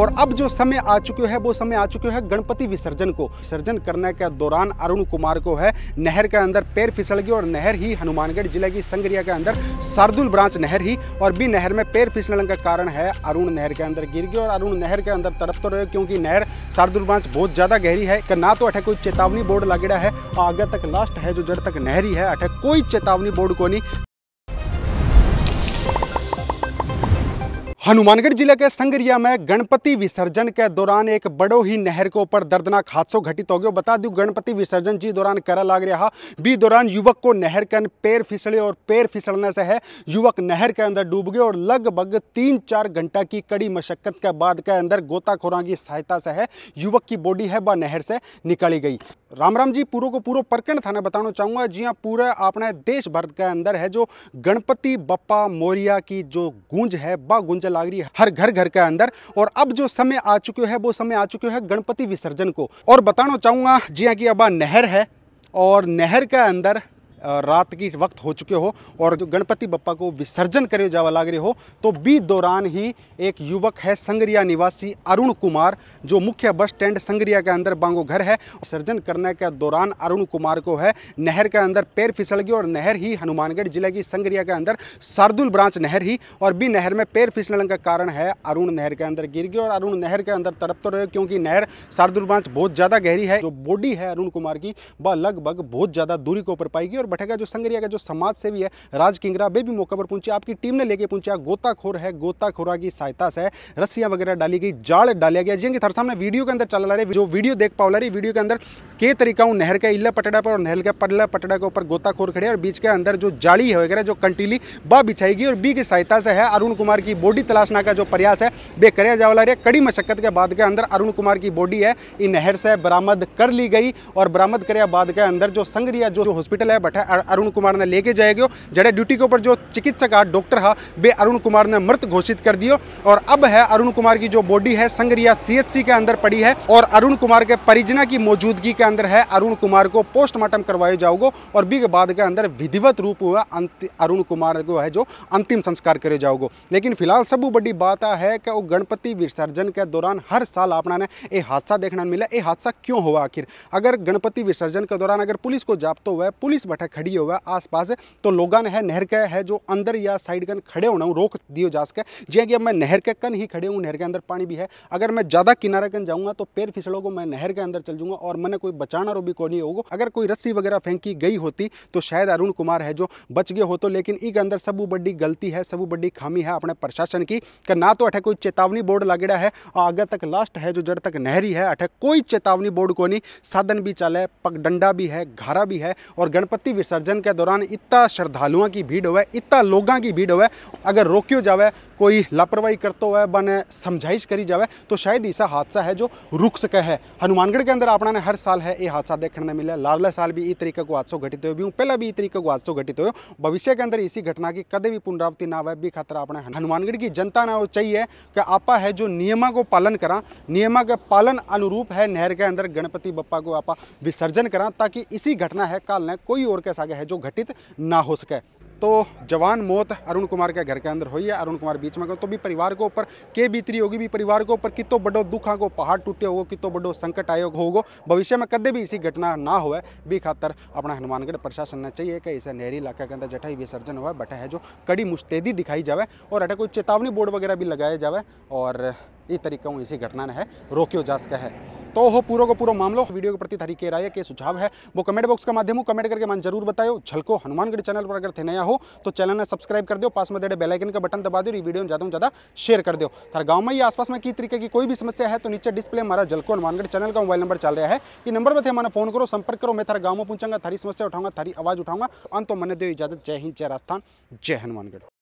और अब जो समय आ चुके है वो समय आ चुके है गणपति विसर्जन को विसर्जन करने के दौरान अरुण कुमार को है नहर के अंदर पैर फिसल गया और नहर ही हनुमानगढ़ जिले की संगरिया के अंदर सरदुल ब्रांच नहर ही और भी नहर में पैर फिसलने का कारण है अरुण नहर के अंदर गिर गया और अरुण नहर के अंदर तड़प तो रहे क्योंकि नहर सरदुल ब्रांच बहुत ज़्यादा गहरी है कि ना तो अठे कोई चेतावनी बोर्ड लगेड़ा है आगे तक लास्ट है जो जड़ तक नहरी है अठे कोई चेतावनी बोर्ड को नहीं हनुमानगढ़ जिले के संगरिया में गणपति विसर्जन के दौरान एक बड़ो ही नहर के ऊपर दर्दनाक हादसों घटित हो गया बता दूं गणपति विसर्जन जी दौरान करा लाग रहा बी दौरान युवक को नहर के पैर फिसले और पैर फिसलने से है युवक नहर के अंदर डूब गए और लगभग तीन चार घंटा की कड़ी मशक्कत के बाद के अंदर गोताखोरों की सहायता से है युवक की बॉडी है वह नहर से निकाली गई राम राम जी पूरे को पूरा प्रखंड थाने बताना चाहूँगा जी हाँ पूरे अपने देश भर के अंदर है जो गणपति बप्पा मौर्या की जो गूंज है वह गूंज लाग रही है हर घर घर के अंदर और अब जो समय आ चुके है वो समय आ चुके है गणपति विसर्जन को और बताना चाहूँगा जी कि अब नहर है और नहर के अंदर रात की वक्त हो चुके हो और जो गणपति बप्पा को विसर्जन करे जावा लाग रहे हो तो बी दौरान ही एक युवक है संगरिया निवासी अरुण कुमार जो मुख्य बस स्टैंड संगरिया के अंदर बांगो घर है विसर्जन करने के दौरान अरुण कुमार को है नहर के अंदर पैर फिसल गया और नहर ही हनुमानगढ़ जिले की संगरिया के अंदर शार्दुल ब्रांच नहर ही और बी नहर में पैर फिसलने का कारण है अरुण नहर के अंदर गिर गया और अरुण नहर के अंदर तड़प तो रहे क्योंकि नहर शार्दुल ब्रांच बहुत ज़्यादा गहरी है जो बॉडी है अरुण कुमार की वह लगभग बहुत ज़्यादा दूरी के ऊपर पाएगी और बठेगा जो संगरिया का जो समाज सेवी है राज किंगरा वे भी मौके पर पहुंचे आपकी टीम ने लेके पहुंचा गोताखोर है गोताखोरा की सहायता से रस्सियां वगैरह डाली गई जाल डाला गया जिनकी थर सामने वीडियो के अंदर चला रहे जो वीडियो देख पाओ रही वीडियो के अंदर के तरीका हूँ नहर के इले पटड़ा पर और नहर के पल्ला पटड़ा के ऊपर गोताखोर खड़े और बीच के अंदर जो जाली है वगैरह जो कंटीली वह बिछाएगी और बी की सहायता से है अरुण कुमार की बॉडी तलाशना का जो प्रयास है वे कराया जावला रहे कड़ी मशक्कत के बाद के अंदर अरुण कुमार की बॉडी है इन नहर से बरामद कर ली गई और बरामद करे बाद के अंदर जो संगरिया जो हॉस्पिटल है बैठा अरुण कुमार ने लेके जाएगा जड़े ड्यूटी के ऊपर जो चिकित्सक हा डॉक्टर हा वे अरुण कुमार ने मृत घोषित कर दियो और अब है अरुण कुमार की जो बॉडी है संगरिया सीएचसी के अंदर पड़ी है और अरुण कुमार के परिजना की मौजूदगी के अंदर है अरुण कुमार को पोस्टमार्टम करवाया जाओगे और बिग बाद के अंदर विधिवत रूप हुआ अरुण कुमार को है जो अंतिम संस्कार करे जाओगे लेकिन फिलहाल सब बड़ी बात है कि वो गणपति विसर्जन के दौरान हर साल अपना ने ये हादसा देखना मिला ये हादसा क्यों हुआ आखिर अगर गणपति विसर्जन के दौरान अगर पुलिस को जाप्तो हुआ पुलिस बैठक खड़ी हुआ आस पास तो लोगन है नहर के है जो अंदर या साइड कन खड़े होना रोक दियो जा सके जैसे कि अब मैं नहर के कन ही खड़े हूँ नहर के अंदर पानी भी है अगर मैं ज़्यादा किनारे कन जाऊँगा तो पैर फिसलोगों को मैं नहर के अंदर चल जाऊँगा और मैंने कोई बचाना भी कोनी होगो अगर कोई रस्सी वगैरह फेंकी गई होती तो शायद अरुण कुमार है जो बच गए हो तो लेकिन ई के अंदर सब बड़ी गलती है सब बड़ी खामी है अपने प्रशासन की कि ना तो अठे कोई चेतावनी बोर्ड लागेड़ा है और अगर तक लास्ट है जो जड़ तक नहरी है अठे कोई चेतावनी बोर्ड को नहीं साधन भी चले पगडंडा भी है घारा भी है और गणपति विसर्जन के दौरान इतना श्रद्धालुओं की भीड़ हुआ इतना लोगों की भीड़ हुआ अगर रोक्यो जावे कोई लापरवाही करते हुए बने समझाइश करी जावे तो शायद ऐसा हादसा है जो रुक सके है हनुमानगढ़ के अंदर अपना ने हर साल है ये हादसा देखने में मिला लारला साल भी इस तरीके को हादसों घटित हुए पहला भी इस तरीके को हादसों घटित हुए भविष्य के अंदर इसी घटना की कदम भी पुनरावृत्ति ना हुआ भी खतरा अपने हनुमानगढ़ की जनता ने वो चाहिए कि आपा है जो नियमों को पालन करा नियमों के पालन अनुरूप है नहर के अंदर गणपति बप्पा को आपा विसर्जन करा ताकि इसी घटना है काल ने कोई और कैसा है जो घटित ना हो सके तो जवान मौत अरुण कुमार के घर के अंदर हुई है अरुण कुमार बीच में तो भी परिवार के ऊपर के बीतरी होगी भी परिवार के ऊपर कितो बड़ो दुख आगो पहाड़ टूटे होगो कितो बड़ो संकट आयोग होगो भविष्य में कदे भी इसी घटना ना हो भी खातर अपना हनुमानगढ़ प्रशासन ने चाहिए कि इसे नहरी इलाके के अंदर जटा विसर्जन हुआ बटा है जो कड़ी मुश्तैदी दिखाई जाए और अटा कोई चेतावनी बोर्ड वगैरह भी लगाया जाए और इस तरीका इसी घटना ने है रोक्यो जा सके है तो हो पूरा को पूरा मामलो वीडियो के प्रति के राय के सुझाव है वो कमेंट बॉक्स का माध्यम कमेंट करके मान जरूर बताओ झलको हनुमानगढ़ चैनल पर अगर थे नया हो तो चैनल ने सब्सक्राइब कर दो पास में दे बेलाइकन का बटन दबा दो और वीडियो ज़्यादा ज़्यादा शेयर कर दो थार गाँव में या आसपास में किस तरीके की कोई भी समस्या है तो नीचे डिस्प्ले हमारा झलको हनुमानगढ़ चैनल का मोबाइल नंबर चल रहा है कि नंबर पर हमारा फोन करो संपर्क करो मैं थारा गाँव में पूछूंगा थारी समस्या उठाऊंगा थारी आवाज़ उठाऊंगा अंत तो मैंने दो इजाजत जय हिंद जय राजस्थान जय हनुमानगढ़